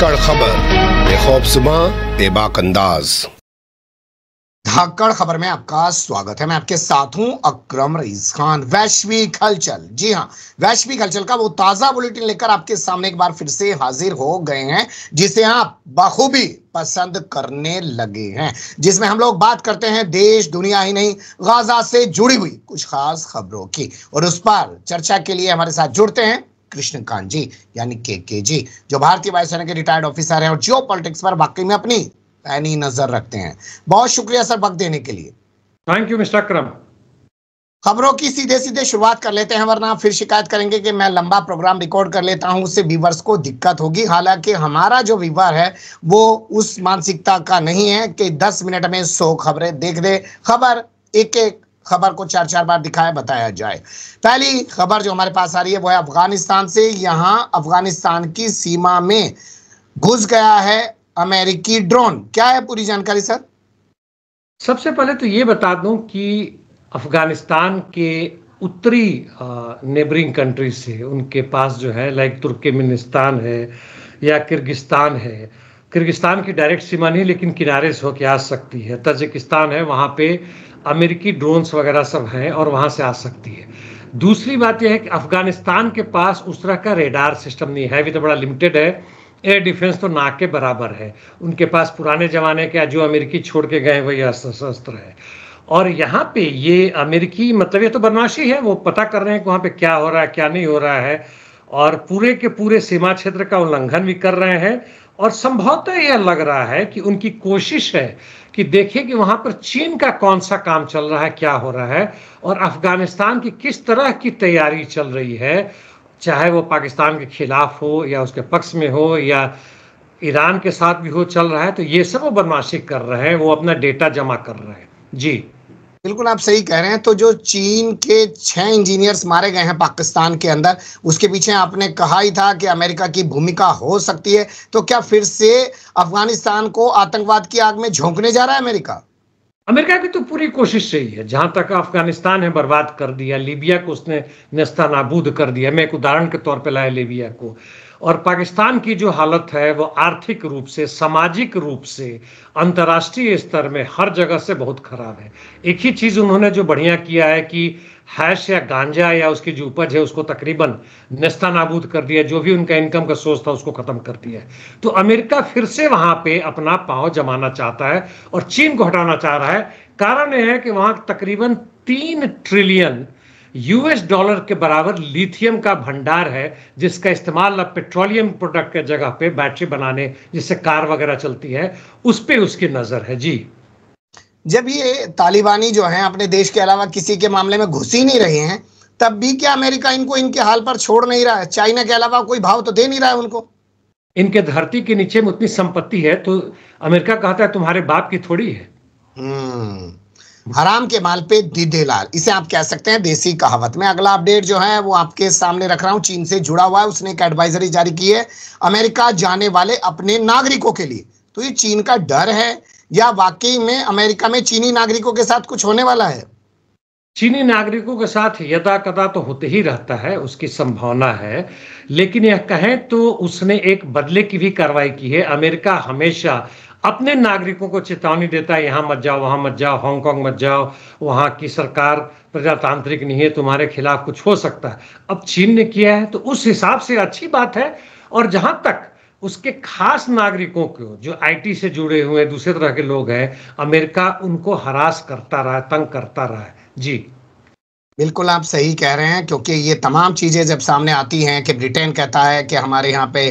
धाकड़ खबर बेखौफसुमा बेबाक अंदाज धाकड़ खबर में आपका स्वागत है मैं आपके साथ हूं अकरम रईस खान वैश्विक हलचल जी हां वैश्विक हलचल का वो ताजा बुलेटिन लेकर आपके सामने एक बार फिर से हाजिर हो गए हैं जिसे आप बखूबी पसंद करने लगे हैं जिसमें हम लोग बात करते हैं देश दुनिया ही नहीं गाजा से जुड़ी हुई कुछ खास खबरों की और उस पर चर्चा के लिए हमारे साथ जुड़ते हैं कृष्णकांत जी यानी के के जी जो भारतीय वायुसेना के रिटायर्ड ऑफिसर हैं और जियो पर वाकई में अपनी पैनी नजर रखते हैं बहुत शुक्रिया सर वक्त देने के लिए थैंक यू मिस्टर अक्रम खबरों की सीधे सीधे शुरुआत कर लेते हैं वरना फिर शिकायत करेंगे कि मैं लंबा प्रोग्राम रिकॉर्ड कर लेता हूं उससे व्यूवर्स को दिक्कत होगी हालांकि हमारा जो व्यूवर है वो उस मानसिकता का नहीं है कि 10 मिनट में 100 खबरें देख दे खबर एक एक खबर को चार चार बार दिखाया बताया जाए पहली खबर जो हमारे पास आ रही है वो है अफगानिस्तान से यहाँ अफगानिस्तान की सीमा में घुस गया है अमेरिकी ड्रोन क्या है पूरी जानकारी सर सबसे पहले तो ये बता दूं कि अफगानिस्तान के उत्तरी नेबरिंग कंट्री से उनके पास जो है लाइक तुर्कमेनिस्तान है या किर्गिस्तान है किर्गिस्तान की डायरेक्ट सीमा नहीं लेकिन किनारे से होके आ सकती है तजिकिस्तान है वहाँ पे अमेरिकी ड्रोन्स वगैरह सब हैं और वहाँ से आ सकती है दूसरी बात यह है कि अफगानिस्तान के पास उस तरह का रेडार सिस्टम नहीं है अभी तो बड़ा लिमिटेड है एयर डिफेंस तो ना के बराबर है उनके पास पुराने ज़माने के जो अमेरिकी छोड़ के गए वही शस्त्र है और यहाँ पे ये अमेरिकी मतलब ये तो बदमाशी है वो पता कर रहे हैं कि वहाँ पे क्या हो रहा है क्या नहीं हो रहा है और पूरे के पूरे सीमा क्षेत्र का उल्लंघन भी कर रहे हैं और संभवतः यह लग रहा है कि उनकी कोशिश है कि देखें कि वहां पर चीन का कौन सा काम चल रहा है क्या हो रहा है और अफगानिस्तान की किस तरह की तैयारी चल रही है चाहे वो पाकिस्तान के खिलाफ हो या उसके पक्ष में हो या ईरान के साथ भी हो चल रहा है तो ये सब वो बदमाशी कर रहे हैं वो अपना डेटा जमा कर रहे हैं जी बिल्कुल आप सही कह रहे हैं तो जो चीन के छह इंजीनियर्स मारे गए हैं पाकिस्तान के अंदर उसके पीछे आपने कहा ही था कि अमेरिका की भूमिका हो सकती है तो क्या फिर से अफगानिस्तान को आतंकवाद की आग में झोंकने जा रहा है अमेरिका अमेरिका की तो पूरी कोशिश सही है जहां तक अफगानिस्तान है बर्बाद कर दिया लीबिया को उसने नस्ता नाबूद कर दिया मैं एक उदाहरण के तौर पर लाया लीबिया को और पाकिस्तान की जो हालत है वो आर्थिक रूप से सामाजिक रूप से अंतर्राष्ट्रीय स्तर में हर जगह से बहुत खराब है एक ही चीज़ उन्होंने जो बढ़िया किया है कि हैश या गांजा या उसकी जो उपज है उसको तकरीबन नस्ता नाबूद कर दिया जो भी उनका इनकम का सोर्स था उसको ख़त्म कर दिया तो अमेरिका फिर से वहाँ पे अपना पाँव जमाना चाहता है और चीन को हटाना चाह रहा है कारण यह है कि वहाँ तकरीबन तीन ट्रिलियन यूएस डॉलर के बराबर लिथियम का भंडार है जिसका इस्तेमाल अब पेट्रोलियम प्रोडक्ट के जगह पे बैटरी बनाने जिससे कार वगैरह चलती है उस पर उसकी नज़र है जी जब ये तालिबानी जो हैं अपने देश के अलावा किसी के मामले में घुस ही नहीं रहे हैं तब भी क्या अमेरिका इनको इनके हाल पर छोड़ नहीं रहा है चाइना के अलावा कोई भाव तो दे नहीं रहा है उनको इनके धरती के नीचे में उतनी संपत्ति है तो अमेरिका कहता है तुम्हारे बाप की थोड़ी है हम्म। हराम के माल पे दीदे लाल इसे आप कह सकते हैं देसी कहावत में अगला अपडेट जो है वो आपके सामने रख रहा हूं चीन से जुड़ा हुआ है उसने एक एडवाइजरी जारी की है अमेरिका जाने वाले अपने नागरिकों के लिए तो ये चीन का डर है या वाकई में अमेरिका में चीनी नागरिकों के साथ कुछ होने वाला है चीनी नागरिकों के साथ यदा कदा तो होते ही रहता है उसकी संभावना है लेकिन यह कहें तो उसने एक बदले की भी कार्रवाई की है अमेरिका हमेशा अपने नागरिकों को चेतावनी देता है यहाँ मत जाओ वहाँ मत जाओ हांगकांग मत जाओ वहाँ की सरकार प्रजातांत्रिक नहीं है तुम्हारे खिलाफ कुछ हो सकता है अब चीन ने किया है तो उस हिसाब से अच्छी बात है और जहाँ तक उसके खास नागरिकों को जो आईटी से जुड़े हुए दूसरे तरह के लोग हैं अमेरिका उनको हरास करता रहा तंग करता रहा है जी बिल्कुल आप सही कह रहे हैं क्योंकि ये तमाम चीज़ें जब सामने आती हैं कि ब्रिटेन कहता है कि हमारे यहाँ पे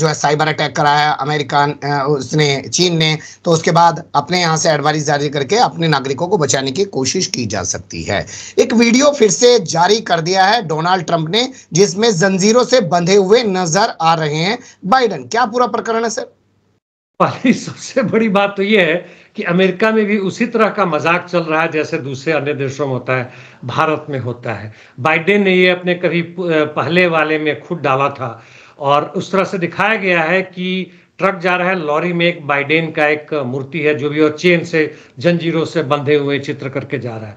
जो है साइबर अटैक कराया अमेरिका उसने चीन ने तो उसके बाद अपने यहाँ से एडवाइस जारी करके अपने नागरिकों को बचाने की कोशिश की जा सकती है एक वीडियो फिर से जारी कर दिया है डोनाल्ड ट्रंप ने जिसमें जंजीरों से बंधे हुए नजर आ रहे हैं बाइडन क्या पूरा प्रकरण है सर वाली सबसे बड़ी बात तो यह है कि अमेरिका में भी उसी तरह का मजाक चल रहा है जैसे दूसरे अन्य देशों में होता है भारत में होता है बाइडेन ने ये अपने कभी पहले वाले में खुद डाला था और उस तरह से दिखाया गया है कि ट्रक जा रहा है लॉरी में एक बाइडेन का एक मूर्ति है जो भी और चेन से जंजीरों से बंधे हुए चित्र करके जा रहा है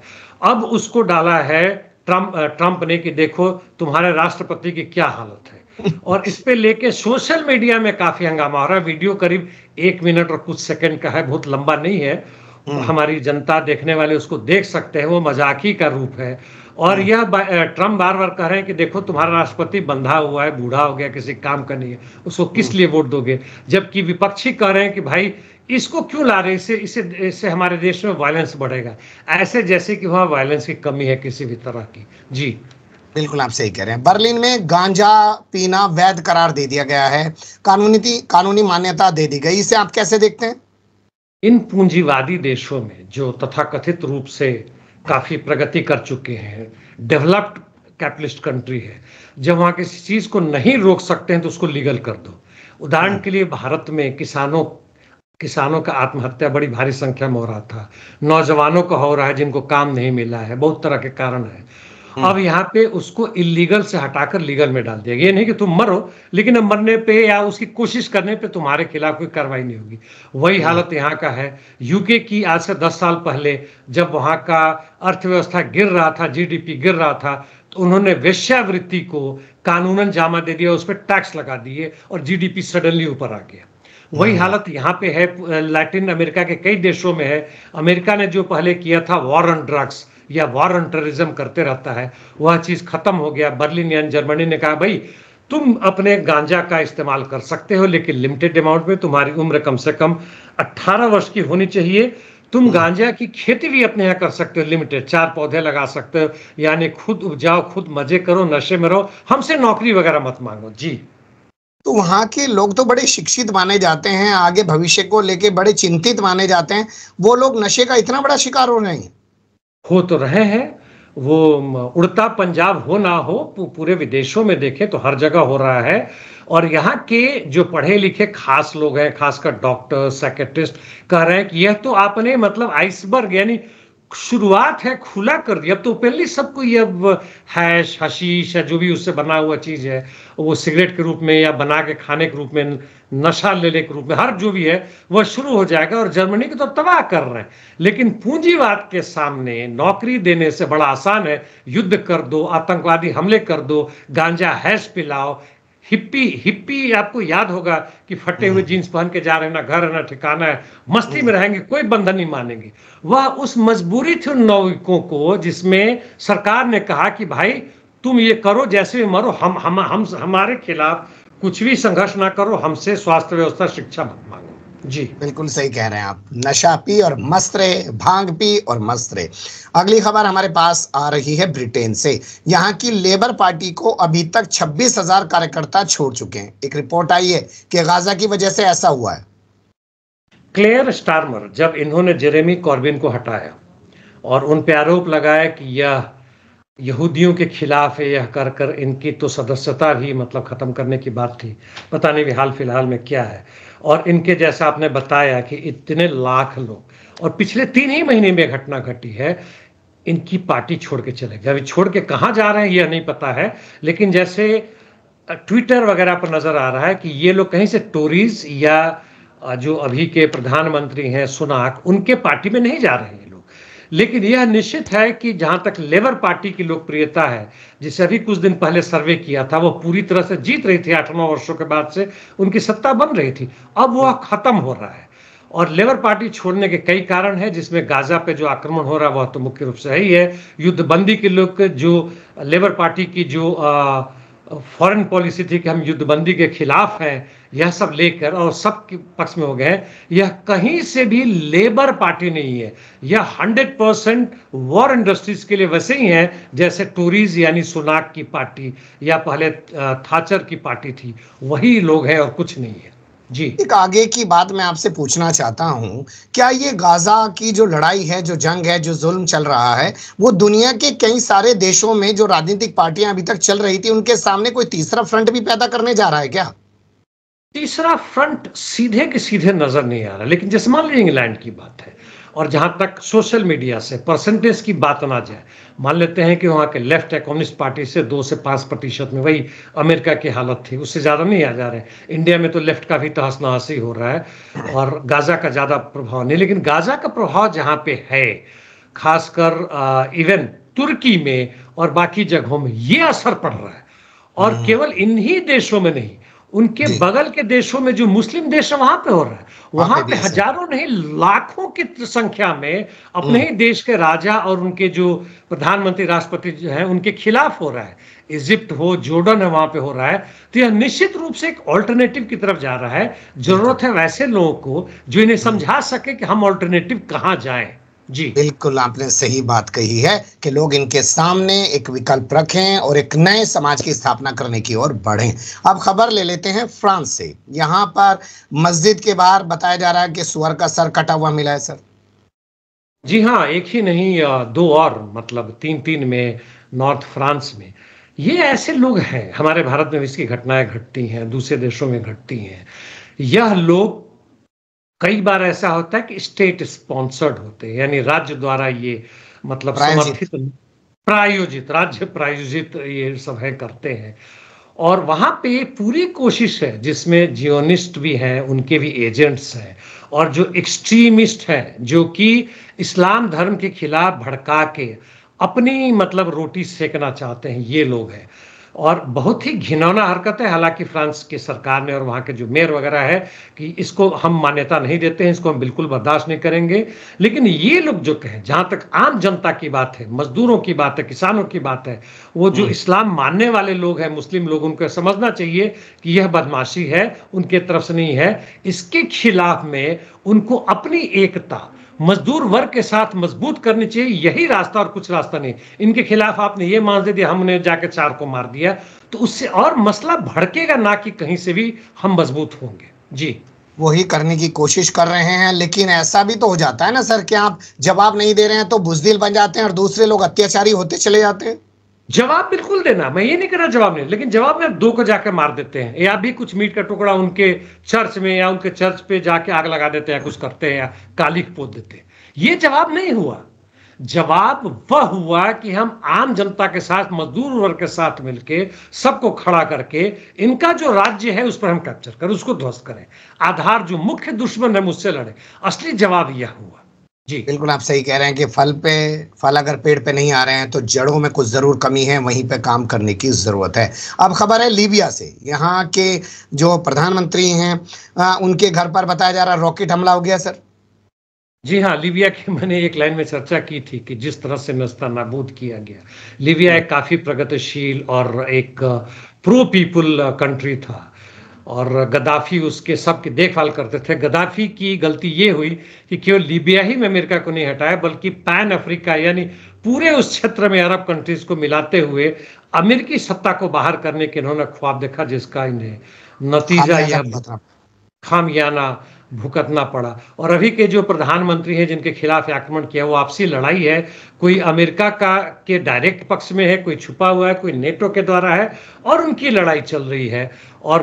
अब उसको डाला है ट्रम्प ट्रंप ने कि देखो तुम्हारे राष्ट्रपति की क्या हालत है और इस पे लेके सोशल मीडिया में काफी हंगामा हो रहा है वीडियो करीब एक मिनट और कुछ सेकंड का है बहुत लंबा नहीं है हम्म। हमारी जनता देखने वाले उसको देख सकते हैं वो मजाकी का रूप है और हम्म। यह ट्रम्प बार बार कह रहे हैं कि देखो तुम्हारा राष्ट्रपति बंधा हुआ है बूढ़ा हो गया किसी काम का नहीं है उसको किस हम्म। लिए वोट दोगे जबकि विपक्षी कह रहे हैं कि भाई इसको क्यों ला रहे इसे इसे इसे हमारे देश में वायलेंस बढ़ेगा ऐसे जैसे कि वहां वायलेंस की कमी है किसी भी तरह की जी बिल्कुल आप सही कह रहे हैं बर्लिन में गांजा पीना वैध करार दे दिया गया है कानूनी कानूनी मान्यता दे दी गई इसे आप कैसे देखते हैं इन पूंजीवादी देशों में जो तथाकथित रूप से काफ़ी प्रगति कर चुके हैं डेवलप्ड कैपिटलिस्ट कंट्री है जब वहां किसी चीज़ को नहीं रोक सकते हैं तो उसको लीगल कर दो उदाहरण हम्म। के लिए भारत में किसानों किसानों का आत्महत्या बड़ी भारी संख्या में हो रहा था नौजवानों का हो रहा है जिनको काम नहीं मिला है बहुत तरह के कारण है हम्म। अब यहाँ पे उसको इलीगल से हटाकर लीगल में डाल दिया गया ये नहीं कि तुम मरो लेकिन अब मरने पे या उसकी कोशिश करने पे तुम्हारे खिलाफ कोई कार्रवाई नहीं होगी वही हम्म। हालत यहाँ का है यूके की आज से दस साल पहले जब वहाँ का अर्थव्यवस्था गिर रहा था जीडीपी गिर रहा था तो उन्होंने वेश्यावृत्ति को कानूनन जामा दे दिया उस पर टैक्स लगा दिए और जीडीपी सडनली ऊपर आ गया वही हम्म। हालत यहाँ पे है लैटिन अमेरिका के कई देशों में है अमेरिका ने जो पहले किया था वॉर ऑन ड्रग्स या वॉर ऑन टेररिज्म करते रहता है वह चीज़ खत्म हो गया बर्लिन यानी जर्मनी ने कहा भाई तुम अपने गांजा का इस्तेमाल कर सकते हो लेकिन लिमिटेड अमाउंट में तुम्हारी उम्र कम से कम 18 वर्ष की होनी चाहिए तुम गांजा की खेती भी अपने यहाँ कर सकते हो लिमिटेड चार पौधे लगा सकते हो यानी खुद उपजाओ खुद मजे करो नशे में रहो हमसे नौकरी वगैरह मत मांगो जी तो वहाँ के लोग तो बड़े शिक्षित माने जाते हैं आगे भविष्य को लेके बड़े चिंतित माने जाते हैं वो लोग नशे का इतना बड़ा शिकार हो रहे हैं हो तो रहे हैं वो उड़ता पंजाब हो ना हो पूरे विदेशों में देखें तो हर जगह हो रहा है और यहाँ के जो पढ़े लिखे खास लोग हैं खासकर डॉक्टर सेक्रेटिस्ट कह रहे हैं कि यह तो आपने मतलब आइसबर्ग यानी शुरुआत है खुला कर दिया अब तो पहले सबको ये अब हैश हशीश या जो भी उससे बना हुआ चीज़ है वो सिगरेट के रूप में या बना के खाने के रूप में नशा लेने के रूप में हर जो भी है वह शुरू हो जाएगा और जर्मनी को तो तबाह कर रहे हैं लेकिन पूंजीवाद के सामने नौकरी देने से बड़ा आसान है युद्ध कर दो आतंकवादी हमले कर दो गांजा हैश पिलाओ हिप्पी हिप्पी आपको याद होगा कि फटे हुए हम्म। जींस पहन के जा रहे हैं ना घर है ना ठिकाना है मस्ती में हम्म। रहेंगे कोई बंधन नहीं मानेंगे वह उस मजबूरी थी उन नाविकों को जिसमें सरकार ने कहा कि भाई तुम ये करो जैसे भी मरो हम हम हम हमारे खिलाफ कुछ भी संघर्ष ना करो हमसे स्वास्थ्य व्यवस्था शिक्षा मांगो जी बिल्कुल सही कह रहे हैं आप नशा पी और मस्त रहे भांग पी और मस्त रहे अगली खबर हमारे पास आ रही है ब्रिटेन से यहाँ की लेबर पार्टी को अभी तक 26,000 कार्यकर्ता छोड़ चुके हैं एक रिपोर्ट आई है कि गाजा की वजह से ऐसा हुआ है क्लेयर स्टार्मर जब इन्होंने जेरेमी कॉर्बिन को हटाया और उन पर आरोप लगाया कि यह यहूदियों के खिलाफ यह कर कर इनकी तो सदस्यता भी मतलब ख़त्म करने की बात थी पता नहीं भी हाल फिलहाल में क्या है और इनके जैसा आपने बताया कि इतने लाख लोग और पिछले तीन ही महीने में घटना घटी है इनकी पार्टी छोड़ के चले गए अभी छोड़ के कहाँ जा रहे हैं यह नहीं पता है लेकिन जैसे ट्विटर वगैरह पर नज़र आ रहा है कि ये लोग कहीं से टोरीज या जो अभी के प्रधानमंत्री हैं सुनाक उनके पार्टी में नहीं जा रहे हैं लेकिन यह निश्चित है कि जहां तक लेबर पार्टी की लोकप्रियता है जिसे अभी कुछ दिन पहले सर्वे किया था वो पूरी तरह से जीत रही थी आठ नौ वर्षों के बाद से उनकी सत्ता बन रही थी अब वह खत्म हो रहा है और लेबर पार्टी छोड़ने के कई कारण हैं जिसमें गाजा पे जो आक्रमण हो रहा है वह तो मुख्य रूप से ही है युद्धबंदी के लोग जो लेबर पार्टी की जो आ, तो फॉरेन पॉलिसी थी कि हम युद्धबंदी के खिलाफ हैं यह सब लेकर और सब के पक्ष में हो गए यह कहीं से भी लेबर पार्टी नहीं है यह 100 परसेंट वॉर इंडस्ट्रीज के लिए वैसे ही है जैसे टूरिज यानी सुनाक की पार्टी या पहले थाचर की पार्टी थी वही लोग हैं और कुछ नहीं है जी एक आगे की बात मैं आपसे पूछना चाहता हूँ क्या ये गाजा की जो लड़ाई है जो जंग है जो जुल्म चल रहा है वो दुनिया के कई सारे देशों में जो राजनीतिक पार्टियां अभी तक चल रही थी उनके सामने कोई तीसरा फ्रंट भी पैदा करने जा रहा है क्या तीसरा फ्रंट सीधे के सीधे नजर नहीं आ रहा लेकिन जैसे मान लीजिए इंग्लैंड की बात है और जहां तक सोशल मीडिया से परसेंटेज की बात ना जाए मान लेते हैं कि वहां के लेफ्ट है कम्युनिस्ट पार्टी से दो से पांच प्रतिशत में वही अमेरिका की हालत थी उससे ज़्यादा नहीं आ जा रहे इंडिया में तो लेफ्ट का भी तहस नहस ही हो रहा है और गाज़ा का ज़्यादा प्रभाव नहीं लेकिन गाज़ा का प्रभाव जहाँ पे है खासकर इवन तुर्की में और बाकी जगहों में ये असर पड़ रहा है और हाँ। केवल इन्हीं देशों में नहीं उनके बगल के देशों में जो मुस्लिम देश है वहां पे हो रहा है वहां पे हजारों नहीं लाखों की संख्या में अपने ही हम्म। देश के राजा और उनके जो प्रधानमंत्री राष्ट्रपति जो है उनके खिलाफ हो रहा है इजिप्ट हो जोर्डन है वहां पे हो रहा है तो यह निश्चित रूप से एक ऑल्टरनेटिव की तरफ जा रहा है जरूरत है वैसे लोगों को जो इन्हें हम्म। समझा सके कि हम ऑल्टरनेटिव कहाँ जाएं जी बिल्कुल आपने सही बात कही है कि लोग इनके सामने एक विकल्प रखें और एक नए समाज की स्थापना करने की ओर बढ़ें अब खबर ले लेते हैं फ्रांस से यहाँ पर मस्जिद के बाहर बताया जा रहा है कि सुअर का सर कटा हुआ मिला है सर जी हाँ एक ही नहीं दो और मतलब तीन तीन में नॉर्थ फ्रांस में ये ऐसे लोग हैं हमारे भारत में इसकी घटनाएं घटती हैं दूसरे देशों में घटती हैं यह लोग कई बार ऐसा होता है कि स्टेट स्पॉन्सर्ड होते हैं यानी राज्य द्वारा ये मतलब समर्थित प्रायोजित राज्य प्रायोजित ये सब है करते हैं और वहां पे पूरी कोशिश है जिसमें जियोनिस्ट भी हैं उनके भी एजेंट्स हैं और जो एक्सट्रीमिस्ट हैं जो कि इस्लाम धर्म के खिलाफ भड़का के अपनी मतलब रोटी सेकना चाहते हैं ये लोग हैं और बहुत ही घिनौना हरकत है हालांकि फ्रांस की सरकार ने और वहां के जो मेयर वगैरह है कि इसको हम मान्यता नहीं देते हैं इसको हम बिल्कुल बर्दाश्त नहीं करेंगे लेकिन ये लोग जो कहें जहां तक आम जनता की बात है मजदूरों की बात है किसानों की बात है वो जो हम्म। इस्लाम मानने वाले लोग हैं मुस्लिम लोग उनको समझना चाहिए कि यह बदमाशी है उनके तरफ से नहीं है इसके खिलाफ में उनको अपनी एकता मजदूर वर्ग के साथ मजबूत करनी चाहिए यही रास्ता और कुछ रास्ता नहीं इनके खिलाफ आपने ये मान दे दिया हमने जाके चार को मार दिया तो उससे और मसला भड़केगा ना कि कहीं से भी हम मजबूत होंगे जी वही करने की कोशिश कर रहे हैं लेकिन ऐसा भी तो हो जाता है ना सर कि आप जवाब नहीं दे रहे हैं तो बुजदिल बन जाते हैं और दूसरे लोग अत्याचारी होते चले जाते हैं जवाब बिल्कुल देना मैं ये नहीं कह रहा जवाब नहीं लेकिन जवाब में दो को जाकर मार देते हैं या भी कुछ मीट का टुकड़ा उनके चर्च में या उनके चर्च पे जाके आग लगा देते हैं कुछ करते हैं या कालिक पोत देते हैं ये जवाब नहीं हुआ जवाब वह हुआ कि हम आम जनता के साथ मजदूर वर्ग के साथ मिलकर सबको खड़ा करके इनका जो राज्य है उस पर हम कैप्चर करें उसको ध्वस्त करें आधार जो मुख्य दुश्मन है मुझसे लड़े असली जवाब यह हुआ जी बिल्कुल आप सही कह रहे हैं कि फल पे फल अगर पेड़ पे नहीं आ रहे हैं तो जड़ों में कुछ ज़रूर कमी है वहीं पे काम करने की ज़रूरत है अब खबर है लीबिया से यहाँ के जो प्रधानमंत्री हैं उनके घर पर बताया जा रहा रॉकेट हमला हो गया सर जी हाँ लीबिया की मैंने एक लाइन में चर्चा की थी कि जिस तरह से नस्ता नाबूद किया गया लीबिया एक काफ़ी प्रगतिशील और एक प्रो पीपुल कंट्री था और गद्दाफी उसके सब की देखभाल करते थे गद्दाफी की गलती ये हुई कि केवल लीबिया ही में अमेरिका को नहीं हटाया बल्कि पैन अफ्रीका यानी पूरे उस क्षेत्र में अरब कंट्रीज को मिलाते हुए अमेरिकी सत्ता को बाहर करने के इन्होंने ख्वाब देखा जिसका इन्हें नतीजा यह खामियाना भुगतना पड़ा और अभी के जो प्रधानमंत्री हैं जिनके खिलाफ आक्रमण किया वो आपसी लड़ाई है कोई अमेरिका का के डायरेक्ट पक्ष में है कोई छुपा हुआ है कोई नेटो के द्वारा है और उनकी लड़ाई चल रही है और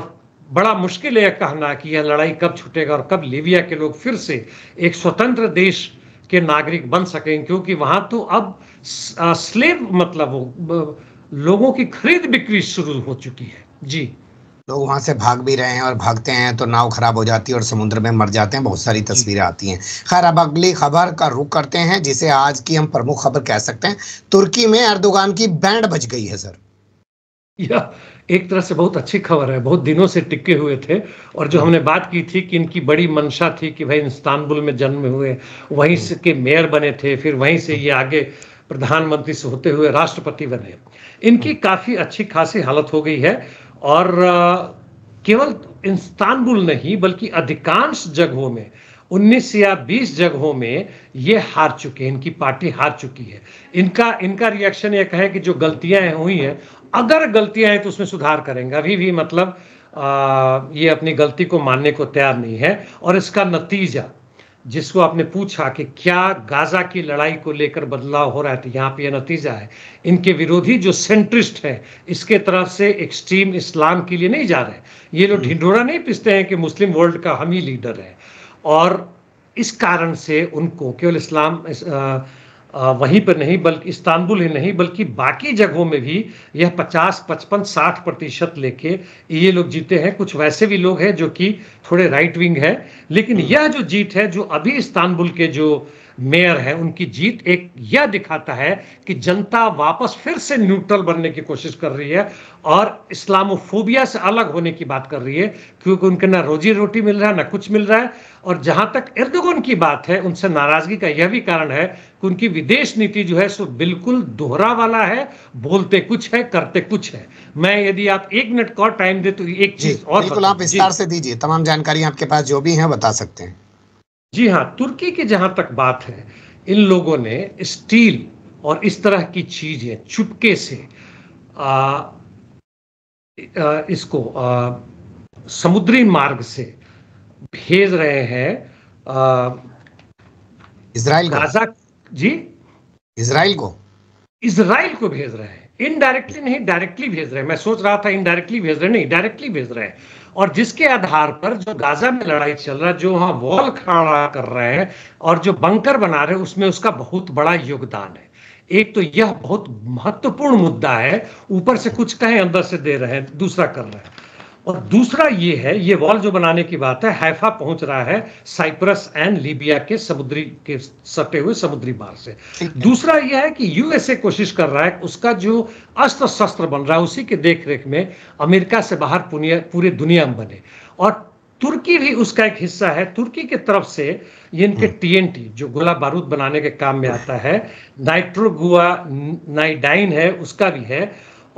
बड़ा मुश्किल है कहना कि यह लड़ाई कब छूटेगा और कब लीबिया के लोग फिर से एक स्वतंत्र देश के नागरिक बन सकें क्योंकि वहां तो अब स्लेव मतलब लोगों की खरीद बिक्री शुरू हो चुकी है जी लोग वहां से भाग भी रहे हैं और भागते हैं तो नाव खराब हो जाती है और समुद्र में मर जाते हैं बहुत सारी तस्वीरें आती हैं खैर अब अगली खबर का रुख करते हैं जिसे आज की हम प्रमुख खबर कह सकते हैं तुर्की में अर्दोगान की बैंड बज गई है सर यह एक तरह से बहुत अच्छी खबर है बहुत दिनों से टिके हुए थे और जो हमने बात की थी कि इनकी बड़ी मंशा थी कि भाई इस्तानबुल में जन्म हुए वहीं से के मेयर बने थे फिर वहीं से ये आगे प्रधानमंत्री से होते हुए राष्ट्रपति बने इनकी काफ़ी अच्छी खासी हालत हो गई है और केवल इस्तानबुल नहीं बल्कि अधिकांश जगहों में 19 या 20 जगहों में ये हार चुके हैं इनकी पार्टी हार चुकी है इनका इनका रिएक्शन ये कहे कि जो गलतियां हैं हुई हैं अगर गलतियां हैं तो उसमें सुधार करेंगे अभी भी मतलब आ, ये अपनी गलती को मानने को तैयार नहीं है और इसका नतीजा जिसको आपने पूछा कि क्या गाजा की लड़ाई को लेकर बदलाव हो रहा है तो यहाँ पे यह नतीजा है इनके विरोधी जो सेंट्रिस्ट हैं इसके तरफ से एक्सट्रीम इस्लाम के लिए नहीं जा रहे ये लोग ढिंढोरा नहीं पिसते हैं कि मुस्लिम वर्ल्ड का हम ही लीडर है और इस कारण से उनको केवल इस्लाम इस, आ, आ, वहीं पर नहीं बल्कि इस्तानबुल ही नहीं बल्कि बाकी जगहों में भी यह 50, 55, 60 प्रतिशत लेके ये लोग जीते हैं कुछ वैसे भी लोग हैं जो कि थोड़े राइट विंग है लेकिन यह जो जीत है जो अभी इस्तानबुल के जो मेयर है उनकी जीत एक यह दिखाता है कि जनता वापस फिर से न्यूट्रल बनने की कोशिश कर रही है और इस्लामोफोबिया से अलग होने की बात कर रही है क्योंकि उनके ना रोजी रोटी मिल रहा है ना कुछ मिल रहा है और जहां तक इर्दगुन की बात है उनसे नाराजगी का यह भी कारण है कि उनकी विदेश नीति जो है सो बिल्कुल दोहरा वाला है बोलते कुछ है करते कुछ है मैं यदि आप एक मिनट का टाइम दे तो एक चीज और बिल्कुल आप विस्तार से दीजिए तमाम जानकारी आपके पास जो भी है बता सकते हैं जी हाँ तुर्की की जहां तक बात है इन लोगों ने स्टील और इस तरह की चीजें चुपके से आ, आ, इसको आ, समुद्री मार्ग से भेज रहे हैं इसराइल गाजा जी इसराइल को इसराइल को भेज रहे हैं इनडायरेक्टली नहीं डायरेक्टली भेज रहे हैं मैं सोच रहा था इनडायरेक्टली भेज रहे नहीं डायरेक्टली भेज रहे हैं और जिसके आधार पर जो गाजा में लड़ाई चल रहा है जो वहाँ वॉल खड़ा कर रहे हैं और जो बंकर बना रहे हैं उसमें उसका बहुत बड़ा योगदान है एक तो यह बहुत महत्वपूर्ण मुद्दा है ऊपर से कुछ कहें अंदर से दे रहे हैं दूसरा कर रहे हैं और दूसरा ये है ये वॉल जो बनाने की बात है हैफा पहुंच रहा है साइप्रस एंड लीबिया के समुद्री के सटे हुए समुद्री मार्ग से दूसरा यह है कि यूएसए कोशिश कर रहा है उसका जो अस्त्र शस्त्र बन रहा है उसी के देख रेख में अमेरिका से बाहर पूरे दुनिया में बने और तुर्की भी उसका एक हिस्सा है तुर्की के तरफ से ये इनके हम्म। टीएनटी जो गोला बारूद बनाने के काम में आता है नाइट्रोगुआ नाइडाइन है उसका भी है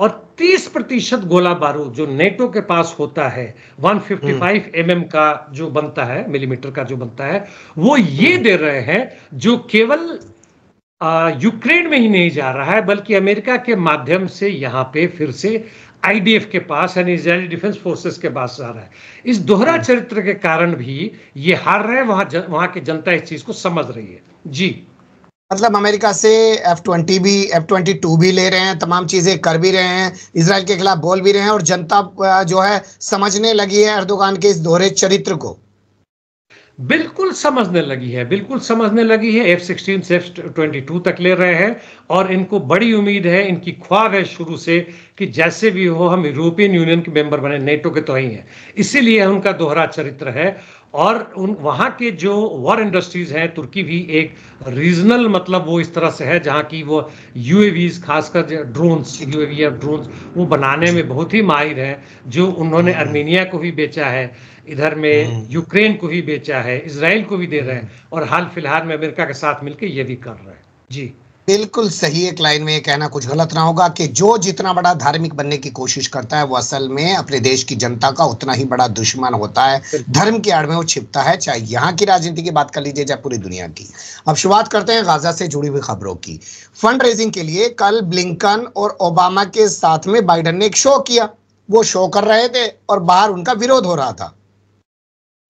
और 30 प्रतिशत गोला बारूद जो नेटो के पास होता है 155 फिफ्टी mm का जो बनता है मिलीमीटर का जो बनता है वो ये हम्म। दे रहे हैं जो केवल यूक्रेन में ही नहीं जा रहा है बल्कि अमेरिका के माध्यम से यहां पे फिर से आईडीएफ के पास यानी इजरायली डिफेंस फोर्सेस के पास जा रहा है इस दोहरा हम्म। चरित्र के कारण भी ये हार रहे हैं वहां वहां की जनता इस चीज को समझ रही है जी मतलब अमेरिका से एफ ट्वेंटी भी एफ ट्वेंटी टू भी ले रहे हैं तमाम चीज़ें कर भी रहे हैं इसराइल के खिलाफ बोल भी रहे हैं और जनता जो है समझने लगी है अर्दोगान के इस दोहरे चरित्र को बिल्कुल समझने लगी है बिल्कुल समझने लगी है एफ सिक्सटीन से एफ ट्वेंटी टू तक ले रहे हैं और इनको बड़ी उम्मीद है इनकी ख्वाब है शुरू से कि जैसे भी हो हम यूरोपियन यूनियन के मेंबर बने नेटो के तो ही हैं इसीलिए उनका दोहरा चरित्र है और उन वहाँ के जो वॉर इंडस्ट्रीज़ हैं तुर्की भी एक रीजनल मतलब वो इस तरह से है जहाँ की वो यू खासकर ड्रोन्स यू या ड्रोन्स वो बनाने में बहुत ही माहिर हैं जो उन्होंने अर्मेनिया हम्म। को भी बेचा है इधर में यूक्रेन हम्म। को भी बेचा है इसराइल को भी दे रहे हम्म। हैं और हाल फिलहाल में अमेरिका के साथ मिलकर ये भी कर रहे हैं जी बिल्कुल सही एक लाइन में ये कहना कुछ गलत ना होगा कि जो जितना बड़ा धार्मिक बनने की कोशिश करता है वो असल में अपने देश की जनता का उतना ही बड़ा दुश्मन होता है धर्म की आड़ में वो छिपता है चाहे यहाँ की राजनीति की बात कर लीजिए चाहे पूरी दुनिया की अब शुरुआत करते हैं गाजा से जुड़ी हुई खबरों की फंड रेजिंग के लिए कल ब्लिंकन और ओबामा के साथ में बाइडन ने एक शो किया वो शो कर रहे थे और बाहर उनका विरोध हो रहा था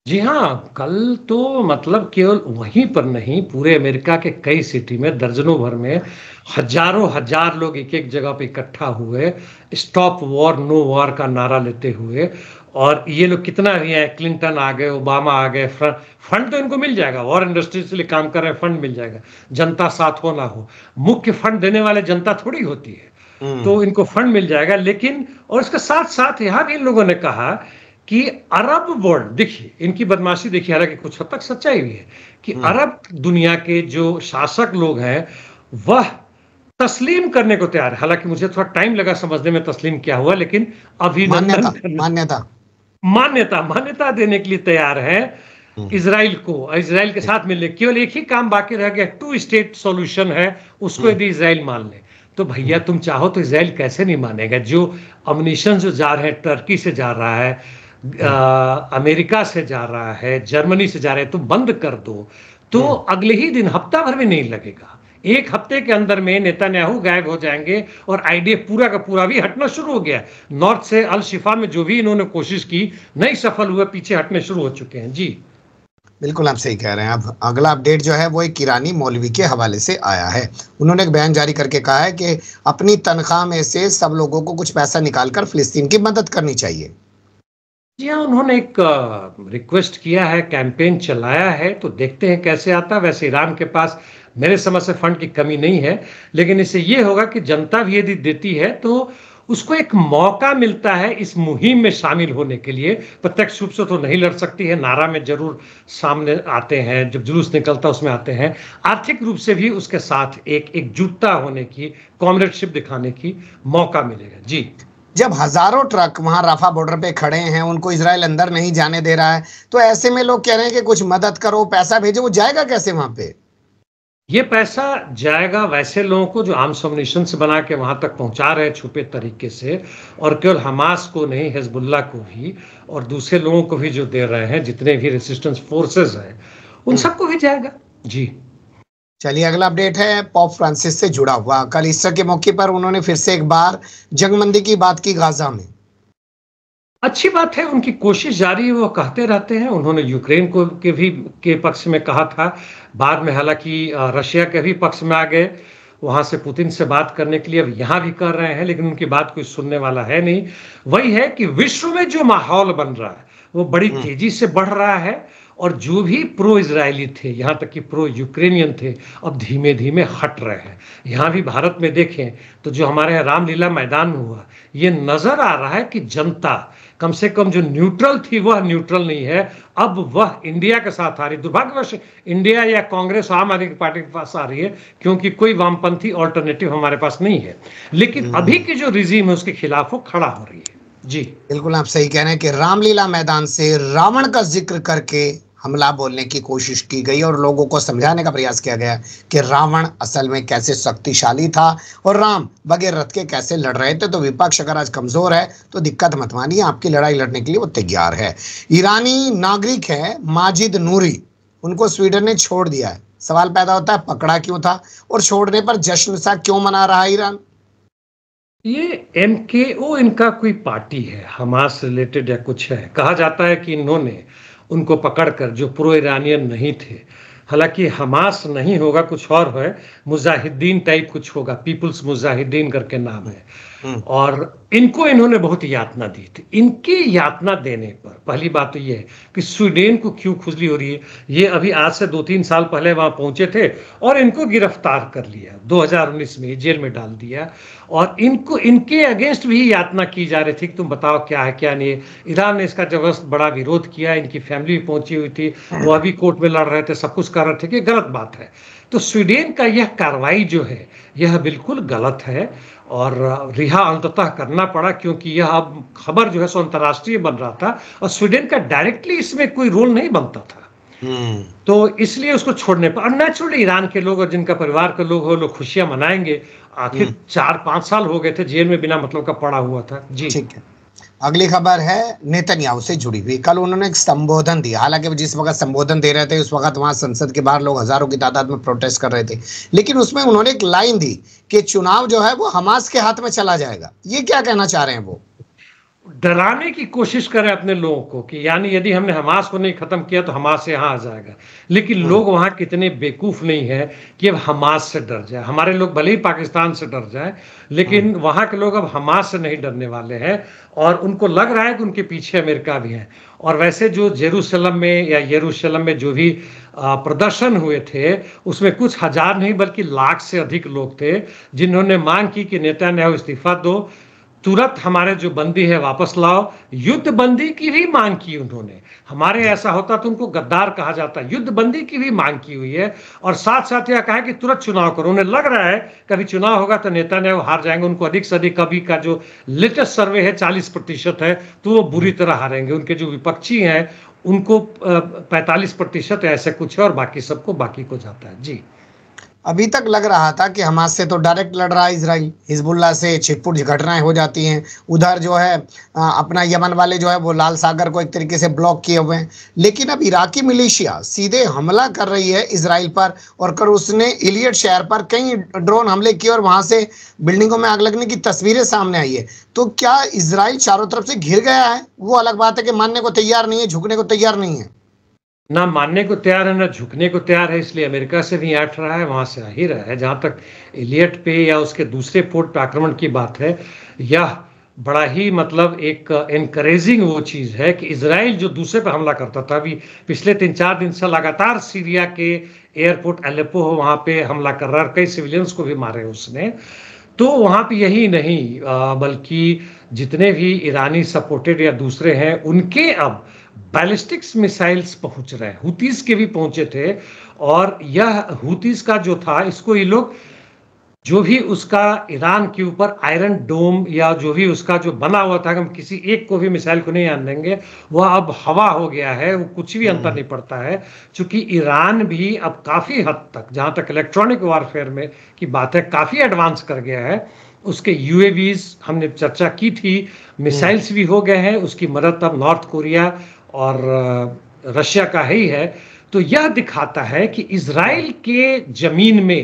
जी हाँ, कल तो मतलब केवल वहीं पर नहीं, पूरे अमेरिका के कई सिटी में दर्जनों भर में हज़ारों-हज़ार लोग एक-एक जगह पे इकट्ठा हुए, स्टॉप वॉर, नो वॉर का नारा लेते हुए और ये लोग कितना भी है, क्लिंटन आ गए, ओबामा आ गए, फंड तो इनको मिल जाएगा, वॉर इंडस्ट्रीज़ के लिए काम कर रहे फंड मिल जाएगा, जनता साथ हो ना हो, मुख्य फंड देने वाले जनता थोड़ी होती है, हम्म। तो इनको फंड मिल जाएगा लेकिन और इसके साथ-साथ यहाँ भी इन लोगों ने कहा कि अरब वर्ल्ड देखिए इनकी बदमाशी देखिए हालांकि कुछ हद तक सच्चाई भी है कि हम्म। अरब दुनिया के जो शासक लोग हैं वह तस्लीम करने को तैयार है हालांकि मुझे थोड़ा टाइम लगा समझने में तस्लीम क्या हुआ लेकिन अभी मान्यता मान्यता मान्यता देने के लिए तैयार है हम्म। इसराइल को इसराइल के हम्म। साथ मिलने केवल एक ही काम बाकी रह गया टू स्टेट सॉल्यूशन है उसको यदि इसराइल मान ले तो भैया तुम चाहो तो इसराइल कैसे नहीं मानेगा जो अमनिशन जो जा रहे हैं टर्की से जा रहा है अमेरिका से जा रहा है जर्मनी से जा रहा है तो बंद कर दो तो हम्म। अगले ही दिन हफ्ता भर में नहीं लगेगा एक हफ्ते के अंदर में नेता गायब हो जाएंगे और आईडीएफ पूरा का पूरा भी हटना शुरू हो गया नॉर्थ से अल शिफा में जो भी इन्होंने कोशिश की नहीं सफल हुआ पीछे हटने शुरू हो चुके हैं जी बिल्कुल आप सही कह रहे हैं अब अगला अपडेट जो है वो एक किरानी मौलवी के हवाले से आया है उन्होंने एक बयान जारी करके कहा है कि अपनी तनख्वाह में से सब लोगों को कुछ पैसा निकाल कर फिलिस्तीन की मदद करनी चाहिए जी हाँ उन्होंने एक रिक्वेस्ट किया है कैंपेन चलाया है तो देखते हैं कैसे आता है वैसे ईरान के पास मेरे समझ से फंड की कमी नहीं है लेकिन इससे ये होगा कि जनता भी यदि देती है तो उसको एक मौका मिलता है इस मुहिम में शामिल होने के लिए प्रत्यक्ष रूप से तो नहीं लड़ सकती है नारा में जरूर सामने आते हैं जब जुलूस निकलता है उसमें आते हैं आर्थिक रूप से भी उसके साथ एक एकजुटता होने की कॉमरेडशिप दिखाने की मौका मिलेगा जी जब हजारों ट्रक वहां राफा बॉर्डर पे खड़े हैं उनको इसराइल अंदर नहीं जाने दे रहा है तो ऐसे में लोग कह रहे हैं कि कुछ मदद करो पैसा भेजो वो जाएगा कैसे वहां पे ये पैसा जाएगा वैसे लोगों को जो आम सोमनेशन से बना के वहां तक पहुंचा रहे छुपे तरीके से और केवल हमास को नहीं हिजबुल्ला को भी और दूसरे लोगों को भी जो दे रहे हैं जितने भी रेसिस्टेंस फोर्सेस हैं उन हम्म। सबको भी जाएगा जी चलिए अगला अपडेट है पॉप फ्रांसिस से जुड़ा हुआ कल ईस्टर के मौके पर उन्होंने फिर से एक बार जंगमंदी की बात की गाजा में अच्छी बात है उनकी कोशिश जारी है वो कहते रहते हैं उन्होंने यूक्रेन को के भी के पक्ष में कहा था बाद में हालांकि रशिया के भी पक्ष में आ गए वहां से पुतिन से बात करने के लिए अब यहां भी कर रहे हैं लेकिन उनकी बात कोई सुनने वाला है नहीं वही है कि विश्व में जो माहौल बन रहा है वो बड़ी हम्म। तेजी से बढ़ रहा है और जो भी प्रो इसराइली थे यहाँ तक कि प्रो यूक्रेनियन थे अब धीमे धीमे हट रहे हैं यहाँ भी भारत में देखें तो जो हमारे यहाँ रामलीला मैदान हुआ ये नज़र आ रहा है कि जनता कम से कम जो न्यूट्रल थी वह न्यूट्रल नहीं है अब वह इंडिया के साथ आ रही दुर्भाग्यवश इंडिया या कांग्रेस आम आदमी पार्टी के पास आ रही है क्योंकि कोई वामपंथी ऑल्टरनेटिव हमारे पास नहीं है लेकिन हम्म। अभी की जो रिजीम है उसके खिलाफ वो खड़ा हो रही है जी बिल्कुल आप सही कह रहे हैं कि रामलीला मैदान से रावण का जिक्र करके हमला बोलने की कोशिश की गई और लोगों को समझाने का प्रयास किया गया कि रावण असल में कैसे शक्तिशाली था और राम बगैर रथ के कैसे लड़ रहे थे तो विपक्ष अगर आज कमजोर है तो दिक्कत मत मानिए आपकी लड़ाई लड़ने के लिए वो तैयार है ईरानी नागरिक है माजिद नूरी उनको स्वीडन ने छोड़ दिया है सवाल पैदा होता है पकड़ा क्यों था और छोड़ने पर जश्न सा क्यों मना रहा है ईरान ये एम के ओ इनका कोई पार्टी है हमास रिलेटेड या कुछ है कहा जाता है कि इन्होंने उनको पकड़कर जो प्रो ईरानियन नहीं थे हालांकि हमास नहीं होगा कुछ और है मुजाहिदीन टाइप कुछ होगा पीपुल्स मुजाहिदीन करके नाम है हम्म। और इनको इन्होंने बहुत यातना दी थी इनकी यातना देने पर पहली बात तो ये है कि स्वीडन को क्यों खुजली हो रही है ये अभी आज से दो तीन साल पहले वहां पहुंचे थे और इनको गिरफ्तार कर लिया 2019 में जेल में डाल दिया और इनको इनके अगेंस्ट भी यातना की जा रही थी कि तुम बताओ क्या है क्या नहीं है ईरान ने इसका जबरदस्त बड़ा विरोध किया इनकी फैमिली भी पहुंची हुई थी वो अभी कोर्ट में लड़ रहे थे सब कुछ कर रहे थे कि गलत बात है तो स्वीडन का यह कार्रवाई जो है यह बिल्कुल गलत है और रिहा अंततः करना पड़ा क्योंकि यह अब खबर जो है सो अंतर्राष्ट्रीय बन रहा था और स्वीडन का डायरेक्टली इसमें कोई रोल नहीं बनता था हम्म। तो इसलिए उसको छोड़ने पर और नेचुरली ईरान के लोग और जिनका परिवार के लोग हो लोग खुशियां मनाएंगे आखिर हम्म। चार पांच साल हो गए थे जेल में बिना मतलब का पड़ा हुआ था जी ठीक है अगली खबर है नेतन्याहू से जुड़ी हुई कल उन्होंने एक संबोधन दिया हालांकि जिस वक्त संबोधन दे रहे थे उस वक्त वहां संसद के बाहर लोग हजारों की तादाद में प्रोटेस्ट कर रहे थे लेकिन उसमें उन्होंने एक लाइन दी कि चुनाव जो है वो हमास के हाथ में चला जाएगा ये क्या कहना चाह रहे हैं वो डराने की कोशिश करें अपने लोगों को कि यानी यदि हमने हमास को नहीं खत्म किया तो हमास यहाँ आ जाएगा लेकिन हाँ। लोग वहाँ कितने बेकूफ़ नहीं है कि अब हमास से डर जाए हमारे लोग भले ही पाकिस्तान से डर जाए लेकिन हाँ। वहाँ के लोग अब हमास से नहीं डरने वाले हैं और उनको लग रहा है कि उनके पीछे अमेरिका भी है और वैसे जो जेरूसलम में या यरूशलम में जो भी प्रदर्शन हुए थे उसमें कुछ हज़ार नहीं बल्कि लाख से अधिक लोग थे जिन्होंने मांग की कि नेता नेहरू इस्तीफा दो तुरंत हमारे जो बंदी है वापस लाओ युद्ध बंदी की भी मांग की उन्होंने हमारे ऐसा होता तो उनको गद्दार कहा जाता युद्ध बंदी की भी मांग की हुई है और साथ साथ यह कहा कि तुरंत चुनाव करो उन्हें लग रहा है कभी चुनाव होगा तो नेता ने वो हार जाएंगे उनको अधिक से अधिक कभी का जो लेटेस्ट सर्वे है चालीस प्रतिशत है तो वो बुरी तरह हारेंगे उनके जो विपक्षी हैं उनको पैंतालीस प्रतिशत ऐसे कुछ है और बाकी सबको बाकी को जाता है जी अभी तक लग रहा था कि हमास से तो डायरेक्ट लड़ रहा है इसराइल हिजबुल्ला से छिटपुट घटनाएं हो जाती हैं उधर जो है अपना यमन वाले जो है वो लाल सागर को एक तरीके से ब्लॉक किए हुए हैं लेकिन अब इराकी मिलिशिया सीधे हमला कर रही है इसराइल पर और कर उसने इलियट शहर पर कई ड्रोन हमले किए और वहाँ से बिल्डिंगों में आग लगने की तस्वीरें सामने आई है तो क्या इसराइल चारों तरफ से घिर गया है वो अलग बात है कि मानने को तैयार नहीं है झुकने को तैयार नहीं है ना मानने को तैयार है ना झुकने को तैयार है इसलिए अमेरिका से भी एट रहा है वहाँ से आ ही रहा है जहाँ तक एलियट पे या उसके दूसरे पोर्ट पर आक्रमण की बात है यह बड़ा ही मतलब एक इनक्रेजिंग वो चीज़ है कि इसराइल जो दूसरे पर हमला करता था अभी पिछले तीन चार दिन से लगातार सीरिया के एयरपोर्ट एलेपो हो वहाँ पे हमला कर रहा है और कई सिविलियंस को भी मारे उसने तो वहाँ पे यही नहीं बल्कि जितने भी ईरानी सपोर्टेड या दूसरे हैं उनके अब बैलिस्टिक्स मिसाइल्स पहुंच रहे हैं हुतीस के भी पहुंचे थे और यह हुतीस का जो था इसको ये लोग जो भी उसका ईरान के ऊपर आयरन डोम या जो भी उसका जो बना हुआ था हम किसी एक को भी मिसाइल को नहीं आन देंगे वह अब हवा हो गया है वो कुछ भी अंतर हम्म। नहीं पड़ता है चूंकि ईरान भी अब काफ़ी हद तक जहाँ तक इलेक्ट्रॉनिक वारफेयर में की बात है काफ़ी एडवांस कर गया है उसके यूएवीज हमने चर्चा की थी मिसाइल्स हम्म। भी हो गए हैं उसकी मदद अब नॉर्थ कोरिया और रशिया का ही है तो यह दिखाता है कि इसराइल के जमीन में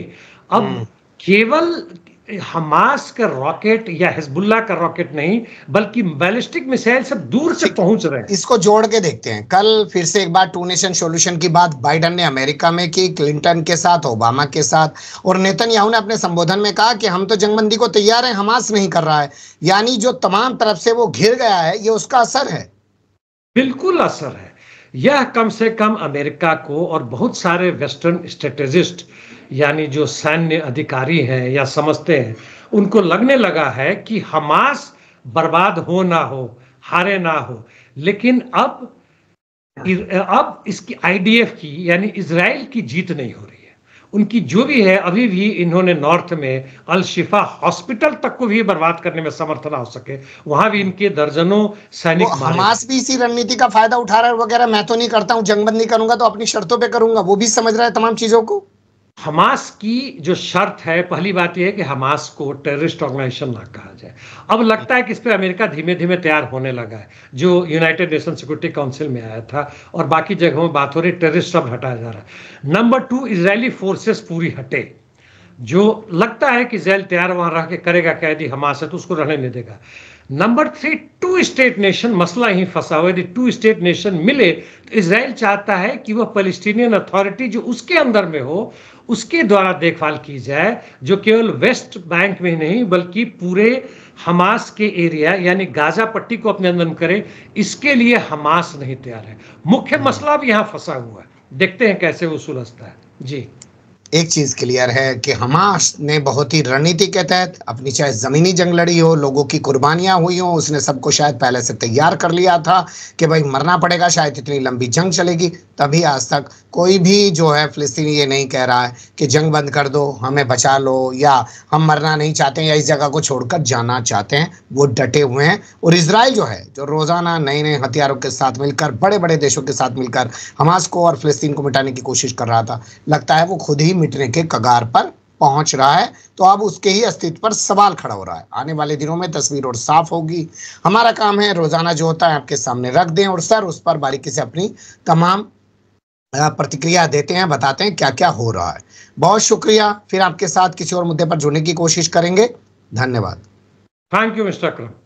अब हम्म। केवल हमास का रॉकेट या हिजबुल्ला का रॉकेट नहीं बल्कि बैलिस्टिक मिसाइल सब दूर से पहुंच रहे हैं इसको जोड़ के देखते हैं कल फिर से एक बार टू नेशन सॉल्यूशन की बात बाइडन ने अमेरिका में की क्लिंटन के साथ ओबामा के साथ और नेतन याहू ने अपने संबोधन में कहा कि हम तो जंगबंदी को तैयार हैं हमास नहीं कर रहा है यानी जो तमाम तरफ से वो घिर गया है ये उसका असर है बिल्कुल असर है यह कम से कम अमेरिका को और बहुत सारे वेस्टर्न स्ट्रेटेजिस्ट यानी जो सैन्य अधिकारी हैं या समझते हैं उनको लगने लगा है कि हमास बर्बाद हो ना हो हारे ना हो लेकिन अब अब इसकी आईडीएफ की यानी इसराइल की जीत नहीं हो रही उनकी जो भी है अभी भी इन्होंने नॉर्थ में अल शिफा हॉस्पिटल तक को भी बर्बाद करने में समर्थ ना हो सके वहां भी इनके दर्जनों सैनिक हमास भी इसी रणनीति का फायदा उठा रहा है वगैरह मैं तो नहीं करता हूँ जंगबंदी करूंगा तो अपनी शर्तों पर करूंगा वो भी समझ रहा है तमाम चीजों को हमास की जो शर्त है पहली बात यह है कि हमास को टेररिस्ट ऑर्गेनाइजेशन ना कहा जाए अब लगता है कि इस पर अमेरिका धीमे धीमे तैयार होने लगा है जो यूनाइटेड नेशन सिक्योरिटी काउंसिल में आया था और बाकी जगहों में बात हो रही टेररिस्ट सब हटाया जा रहा है नंबर टू इसराइली फोर्सेस पूरी हटे जो लगता है कि जैल तैयार वहां रह के करेगा क्या यदि हमास है तो उसको रहने नहीं देगा number three two state nation मसला ही फंसा हुआ यदि टू स्टेट नेशन मिले तो इसराइल चाहता है कि वह फलिस्टीनियन अथॉरिटी जो उसके अंदर में हो उसके द्वारा देखभाल की जाए जो केवल वेस्ट बैंक में नहीं बल्कि पूरे हमास के एरिया यानी गाजा पट्टी को अपने अंदर करे इसके लिए हमास नहीं तैयार है मुख्य हाँ। मसला भी यहाँ फंसा हुआ है देखते हैं कैसे वो सुलझता है जी एक चीज़ क्लियर है कि हमास ने बहुत ही रणनीति के तहत अपनी चाहे ज़मीनी जंग लड़ी हो लोगों की कुर्बानियां हुई हो उसने सबको शायद पहले से तैयार कर लिया था कि भाई मरना पड़ेगा शायद इतनी लंबी जंग चलेगी तभी आज तक कोई भी जो है फिलिस्तीनी ये नहीं कह रहा है कि जंग बंद कर दो हमें बचा लो या हम मरना नहीं चाहते या इस जगह को छोड़कर जाना चाहते हैं वो डटे हुए हैं और इसराइल जो है जो रोज़ाना नए नए हथियारों के साथ मिलकर बड़े बड़े देशों के साथ मिलकर हमास को और फिलिस्तीन को मिटाने की कोशिश कर रहा था लगता है वो खुद ही मिटने के कगार पर पहुंच रहा है तो अब उसके ही अस्तित्व पर सवाल खड़ा हो रहा है आने वाले दिनों में तस्वीर और साफ होगी हमारा काम है रोजाना जो होता है आपके सामने रख दें और सर उस पर बारीकी से अपनी तमाम प्रतिक्रिया देते हैं बताते हैं क्या क्या हो रहा है बहुत शुक्रिया फिर आपके साथ किसी और मुद्दे पर जुड़ने की कोशिश करेंगे धन्यवाद थैंक यू मिस्टर अक्रम